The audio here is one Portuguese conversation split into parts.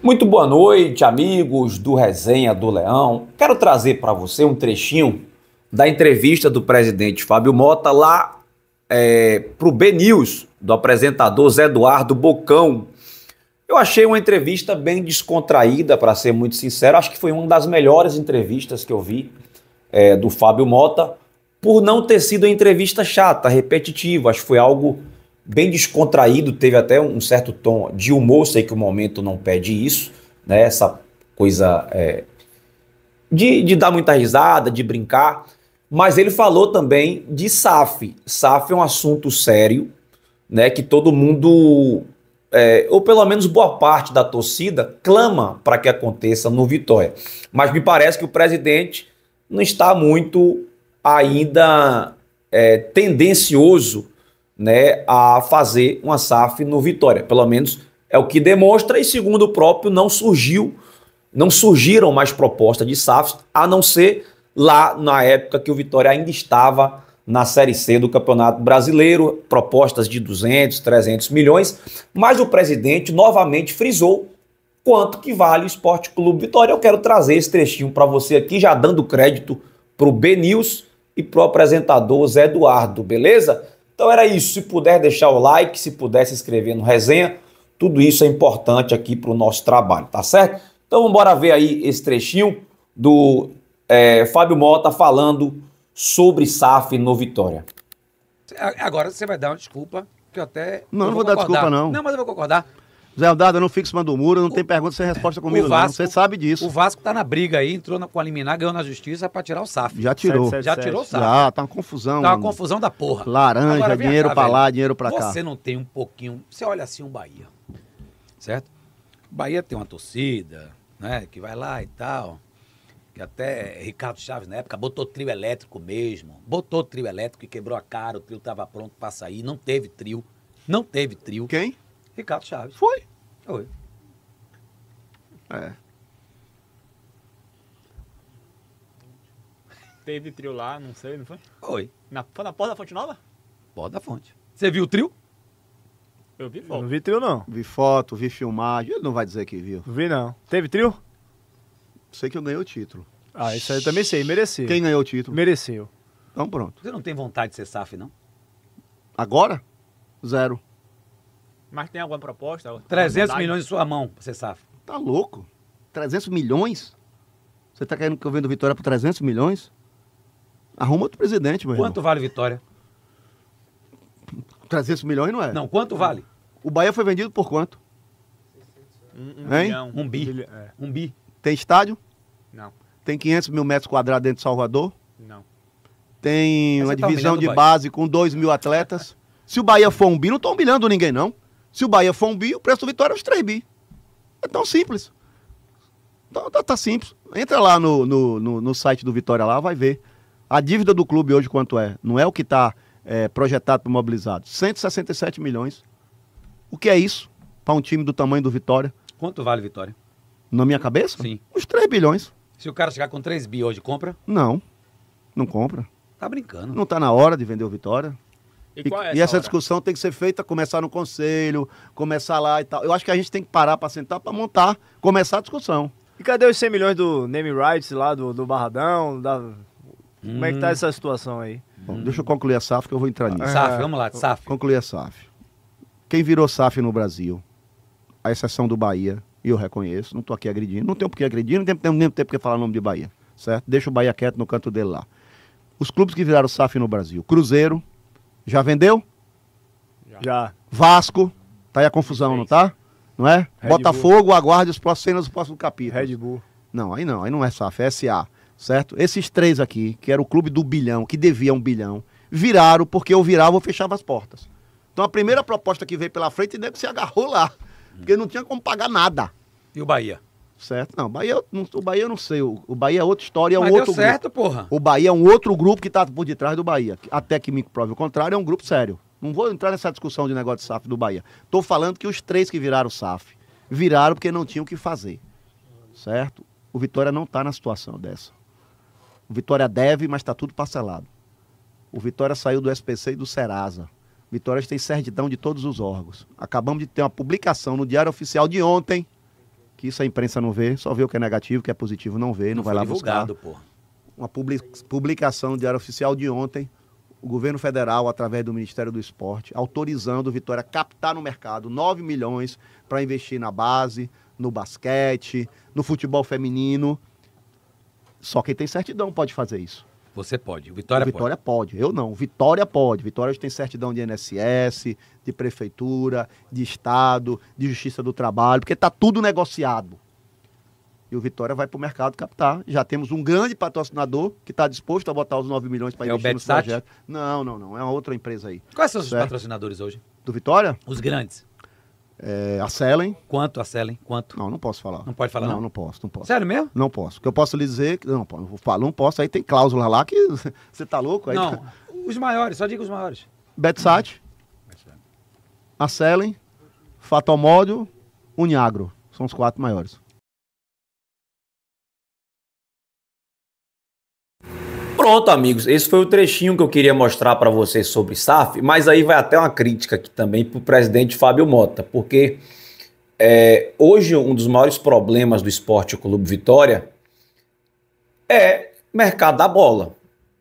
Muito boa noite, amigos do Resenha do Leão. Quero trazer para você um trechinho da entrevista do presidente Fábio Mota lá é, para o B News, do apresentador Zé Eduardo Bocão. Eu achei uma entrevista bem descontraída, para ser muito sincero. Acho que foi uma das melhores entrevistas que eu vi é, do Fábio Mota, por não ter sido uma entrevista chata, repetitiva. Acho que foi algo bem descontraído, teve até um certo tom de humor, sei que o momento não pede isso, né? Essa coisa é, de, de dar muita risada, de brincar, mas ele falou também de SAF. SAF é um assunto sério, né? Que todo mundo, é, ou pelo menos boa parte da torcida, clama para que aconteça no Vitória. Mas me parece que o presidente não está muito ainda é, tendencioso né, a fazer uma SAF no Vitória. Pelo menos é o que demonstra, e segundo o próprio, não surgiu, não surgiram mais propostas de SAFs, a não ser lá na época que o Vitória ainda estava na Série C do Campeonato Brasileiro, propostas de 200, 300 milhões, mas o presidente novamente frisou quanto que vale o Esporte Clube Vitória. Eu quero trazer esse trechinho para você aqui, já dando crédito para o B News e para o apresentador Zé Eduardo, beleza? Então era isso. Se puder deixar o like, se puder se inscrever no resenha, tudo isso é importante aqui para o nosso trabalho, tá certo? Então bora ver aí esse trechinho do é, Fábio Mota falando sobre SAF no Vitória. Agora você vai dar uma desculpa, que eu até. Não, eu não vou, vou dar desculpa, não. Não, mas eu vou concordar. Zé eu não fico em cima do muro, não o, tem pergunta sem resposta comigo, Vasco, não. Você sabe disso. O Vasco tá na briga aí, entrou na, com a liminar, ganhou na justiça pra tirar o SAF. Já tirou. 7, 7, já 7. tirou o SAF. Já, tá uma confusão. Tá uma confusão da porra. Laranja, Agora, dinheiro para pra lá, dinheiro pra cá. Você não tem um pouquinho. Você olha assim o Bahia, certo? O Bahia tem uma torcida, né? Que vai lá e tal. Que até Ricardo Chaves, na época, botou trio elétrico mesmo. Botou trio elétrico e quebrou a cara, o trio tava pronto pra sair. Não teve trio. Não teve trio. Quem? Ricardo Chaves. Foi. Oi. É. Teve trio lá, não sei, não foi? Oi. Na, foi na porta da Fonte Nova? Porta da Fonte. Você viu o trio? Eu vi foto. Eu não vi trio, não. Vi foto, vi filmagem. Ele não vai dizer que viu. vi, não. Teve trio? Sei que eu ganhei o título. Ah, isso aí eu também sei. Mereceu. Quem ganhou o título? Mereceu. Então pronto. Você não tem vontade de ser SAF, não? Agora? Zero. Mas tem alguma proposta? 300 milhões em sua mão, você sabe Tá louco? 300 milhões? Você tá querendo que eu venda Vitória por 300 milhões? Arruma outro presidente, meu Quanto irmão. vale Vitória? 300 milhões não é? Não, quanto vale? O Bahia foi vendido por quanto? Um, um hein? milhão. Um bi. Um, bilhão, é. um bi. Tem estádio? Não. Tem 500 mil metros quadrados dentro de Salvador? Não. Tem Mas é uma divisão tá de base com 2 mil atletas? Se o Bahia for um bi, não tô humilhando ninguém, não. Se o Bahia for um bi, o preço do Vitória é uns 3 bi. É tão simples. Então, tá, tá, simples. Entra lá no, no, no, no, site do Vitória lá, vai ver. A dívida do clube hoje quanto é? Não é o que está é, projetado para mobilizado. 167 milhões. O que é isso para um time do tamanho do Vitória? Quanto vale Vitória? Na minha cabeça? Sim. Uns 3 bilhões. Se o cara chegar com 3 bi hoje, compra? Não. Não compra. Tá brincando. Não tá na hora de vender o Vitória. E, e, é essa, e essa discussão tem que ser feita, começar no conselho, começar lá e tal. Eu acho que a gente tem que parar para sentar, para montar, começar a discussão. E cadê os 100 milhões do name rights lá, do, do Barradão? Da... Hum. Como é que tá hum. essa situação aí? Bom, hum. deixa eu concluir a SAF que eu vou entrar nisso. SAF, é. vamos lá, SAF. Concluir a SAF. Quem virou SAF no Brasil, a exceção do Bahia, e eu reconheço, não estou aqui agredindo, não tenho por que agredir, não tenho, nem tenho, por que falar o nome de Bahia, certo? Deixa o Bahia quieto no canto dele lá. Os clubes que viraram SAF no Brasil, Cruzeiro, já vendeu? Já. Vasco. Tá aí a confusão, não tá? Não é? Red Botafogo, Bull. aguarde os próximos cenas do próximo capítulo. Red Bull. Não, aí não, aí não é SAF, é SA. Certo? Esses três aqui, que era o clube do bilhão, que devia um bilhão, viraram, porque eu virava, ou fechava as portas. Então a primeira proposta que veio pela frente, deve se agarrou lá. Porque não tinha como pagar nada. E o Bahia? Certo? Não, Bahia, o Bahia eu não sei. O Bahia é outra história, é um Mas outro deu certo, grupo. porra. O Bahia é um outro grupo que tá por detrás do Bahia. Até que me prove o contrário, é um grupo sério. Não vou entrar nessa discussão de negócio de SAF do Bahia. Tô falando que os três que viraram SAF viraram porque não tinham o que fazer. Certo? O Vitória não tá na situação dessa. O Vitória deve, mas está tudo parcelado. O Vitória saiu do SPC e do Serasa. Vitória tem certidão de todos os órgãos. Acabamos de ter uma publicação no Diário Oficial de ontem que isso a imprensa não vê, só vê o que é negativo, o que é positivo não vê, não, não vai lá divulgado, buscar. Pô. Uma publicação de área Oficial de ontem, o governo federal, através do Ministério do Esporte, autorizando o Vitória a captar no mercado 9 milhões para investir na base, no basquete, no futebol feminino. Só quem tem certidão pode fazer isso. Você pode, Vitória, o Vitória pode. pode. Eu não, Vitória pode. Vitória tem certidão de NSS, de prefeitura, de estado, de justiça do trabalho, porque está tudo negociado. E o Vitória vai para o mercado captar. Já temos um grande patrocinador que está disposto a botar os 9 milhões para é investir no projeto. Não, não, não. É uma outra empresa aí. Quais são os certo? patrocinadores hoje? Do Vitória? Os grandes. É, a Selen. Quanto a Selen? Quanto? Não, não posso falar. Não pode falar, não? Não, não posso, não posso. Sério mesmo? Não posso. Porque que eu posso lhe dizer... É não, não falo, não posso. Aí tem cláusula lá que você tá louco. Aí não, tá... os maiores, só diga os maiores. Betsat, a Selen, Fatal Uniagro. São os quatro maiores. Pronto, amigos, esse foi o trechinho que eu queria mostrar para vocês sobre SAF, mas aí vai até uma crítica aqui também para o presidente Fábio Mota, porque é, hoje um dos maiores problemas do esporte Clube Vitória é mercado da bola,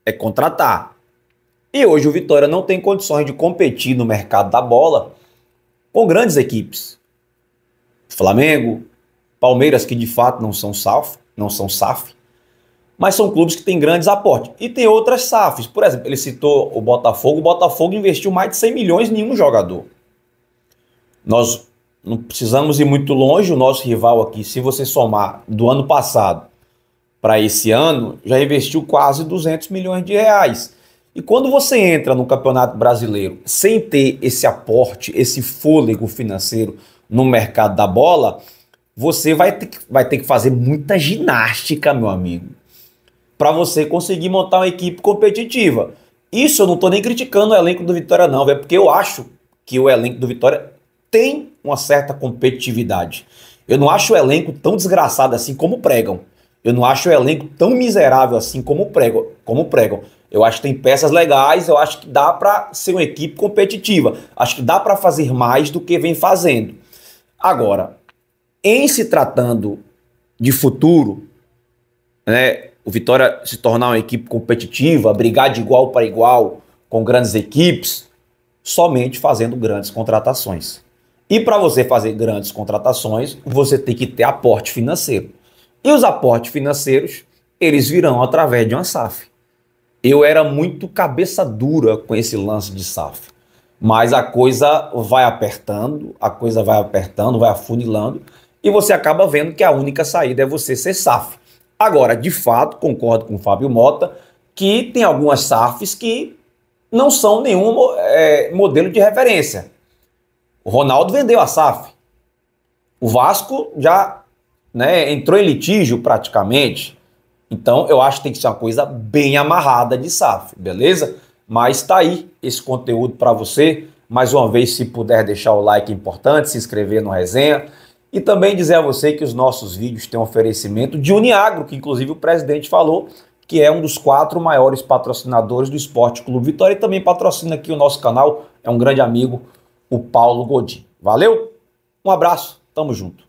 é contratar. E hoje o Vitória não tem condições de competir no mercado da bola com grandes equipes. Flamengo, Palmeiras, que de fato não são SAF, não são SAF, mas são clubes que têm grandes aportes. E tem outras SAFs. Por exemplo, ele citou o Botafogo. O Botafogo investiu mais de 100 milhões em um jogador. Nós não precisamos ir muito longe. O nosso rival aqui, se você somar do ano passado para esse ano, já investiu quase 200 milhões de reais. E quando você entra no Campeonato Brasileiro sem ter esse aporte, esse fôlego financeiro no mercado da bola, você vai ter que, vai ter que fazer muita ginástica, meu amigo para você conseguir montar uma equipe competitiva. Isso eu não estou nem criticando o elenco do Vitória, não, é porque eu acho que o elenco do Vitória tem uma certa competitividade. Eu não acho o elenco tão desgraçado assim como pregam. Eu não acho o elenco tão miserável assim como pregam. Como pregam. Eu acho que tem peças legais, eu acho que dá para ser uma equipe competitiva. Acho que dá para fazer mais do que vem fazendo. Agora, em se tratando de futuro, né, o Vitória se tornar uma equipe competitiva, brigar de igual para igual com grandes equipes, somente fazendo grandes contratações. E para você fazer grandes contratações, você tem que ter aporte financeiro. E os aportes financeiros, eles virão através de uma SAF. Eu era muito cabeça dura com esse lance de SAF. Mas a coisa vai apertando, a coisa vai apertando, vai afunilando, e você acaba vendo que a única saída é você ser SAF. Agora, de fato, concordo com o Fábio Mota que tem algumas SAFs que não são nenhum é, modelo de referência. O Ronaldo vendeu a SAF. O Vasco já né, entrou em litígio praticamente. Então, eu acho que tem que ser uma coisa bem amarrada de SAF, beleza? Mas tá aí esse conteúdo para você. Mais uma vez, se puder deixar o like é importante, se inscrever no resenha. E também dizer a você que os nossos vídeos têm um oferecimento de Uniagro, que inclusive o presidente falou, que é um dos quatro maiores patrocinadores do Esporte Clube Vitória e também patrocina aqui o nosso canal, é um grande amigo, o Paulo Godin. Valeu, um abraço, tamo junto.